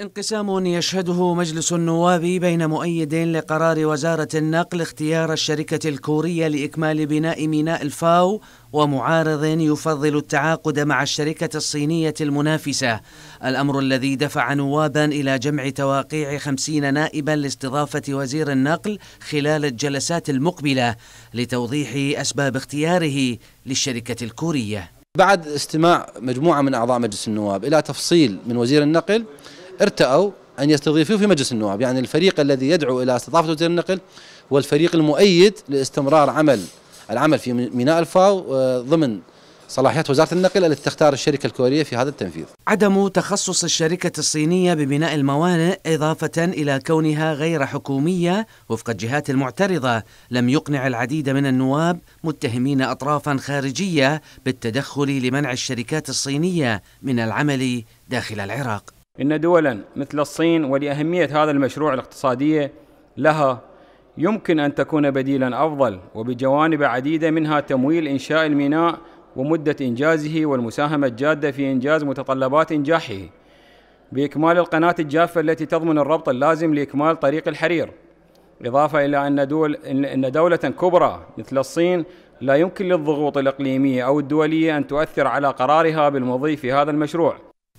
انقسام يشهده مجلس النواب بين مؤيد لقرار وزارة النقل اختيار الشركة الكورية لإكمال بناء ميناء الفاو ومعارض يفضل التعاقد مع الشركة الصينية المنافسة الأمر الذي دفع نوابا إلى جمع تواقيع خمسين نائبا لاستضافة وزير النقل خلال الجلسات المقبلة لتوضيح أسباب اختياره للشركة الكورية بعد استماع مجموعة من أعضاء مجلس النواب إلى تفصيل من وزير النقل ارتأوا أن يستضيفوه في مجلس النواب يعني الفريق الذي يدعو إلى استضافة وزير النقل هو الفريق المؤيد لاستمرار عمل العمل في ميناء الفاو آه، ضمن صلاحيات وزارة النقل التي تختار الشركة الكورية في هذا التنفيذ عدم تخصص الشركة الصينية ببناء الموانئ إضافة إلى كونها غير حكومية وفق الجهات المعترضة لم يقنع العديد من النواب متهمين أطرافا خارجية بالتدخل لمنع الشركات الصينية من العمل داخل العراق إن دولا مثل الصين ولأهمية هذا المشروع الاقتصادية لها يمكن أن تكون بديلا أفضل وبجوانب عديدة منها تمويل إنشاء الميناء ومدة إنجازه والمساهمة الجادة في إنجاز متطلبات إنجاحه بإكمال القناة الجافة التي تضمن الربط اللازم لإكمال طريق الحرير إضافة إلى أن, دول أن دولة كبرى مثل الصين لا يمكن للضغوط الإقليمية أو الدولية أن تؤثر على قرارها بالمضي في هذا المشروع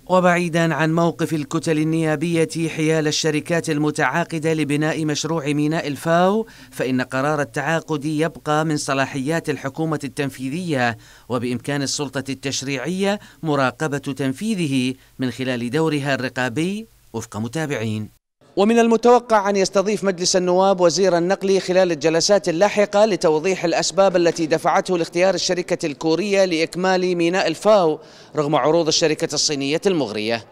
وبعيدا عن موقف الكتل النيابية حيال الشركات المتعاقدة لبناء مشروع ميناء الفاو فإن قرار التعاقد يبقى من صلاحيات الحكومة التنفيذية وبإمكان السلطة التشريعية مراقبة تنفيذه من خلال دورها الرقابي وفق متابعين ومن المتوقع أن يستضيف مجلس النواب وزير النقل خلال الجلسات اللاحقة لتوضيح الأسباب التي دفعته لاختيار الشركة الكورية لإكمال ميناء الفاو رغم عروض الشركة الصينية المغرية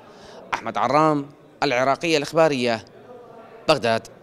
أحمد عرام العراقية الإخبارية بغداد